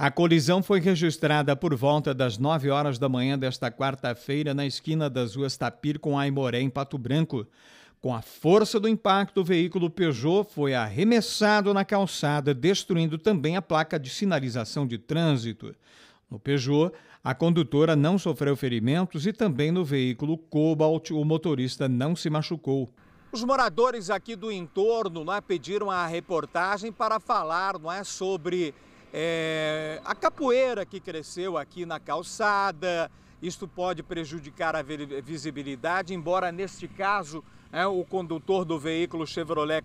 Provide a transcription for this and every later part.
A colisão foi registrada por volta das 9 horas da manhã desta quarta-feira na esquina das ruas Tapir com Aimoré, em Pato Branco. Com a força do impacto, o veículo Peugeot foi arremessado na calçada, destruindo também a placa de sinalização de trânsito. No Peugeot, a condutora não sofreu ferimentos e também no veículo Cobalt, o motorista não se machucou. Os moradores aqui do entorno não é, pediram a reportagem para falar não é, sobre é, a capoeira que cresceu aqui na calçada, isto pode prejudicar a visibilidade, embora neste caso é, o condutor do veículo Chevrolet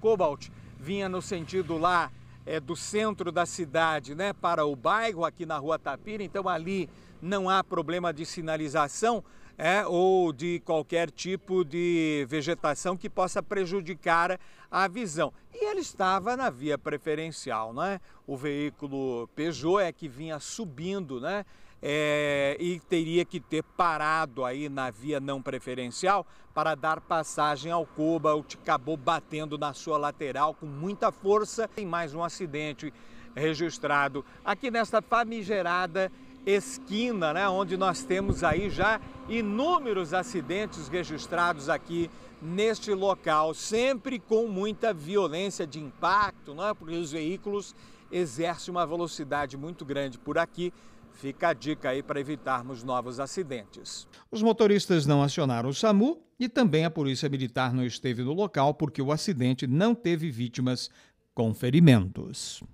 Cobalt vinha no sentido lá é, do centro da cidade né, para o bairro, aqui na Rua Tapira, então ali não há problema de sinalização é, ou de qualquer tipo de vegetação que possa prejudicar a visão. E ele estava na via preferencial, né? O veículo Peugeot é que vinha subindo, né? É, e teria que ter parado aí na via não preferencial para dar passagem ao Coba, O que acabou batendo na sua lateral com muita força. Tem mais um acidente registrado aqui nesta famigerada esquina, né, onde nós temos aí já inúmeros acidentes registrados aqui neste local, sempre com muita violência de impacto, não é? Porque os veículos exercem uma velocidade muito grande por aqui. Fica a dica aí para evitarmos novos acidentes. Os motoristas não acionaram o SAMU e também a Polícia Militar não esteve no local porque o acidente não teve vítimas com ferimentos.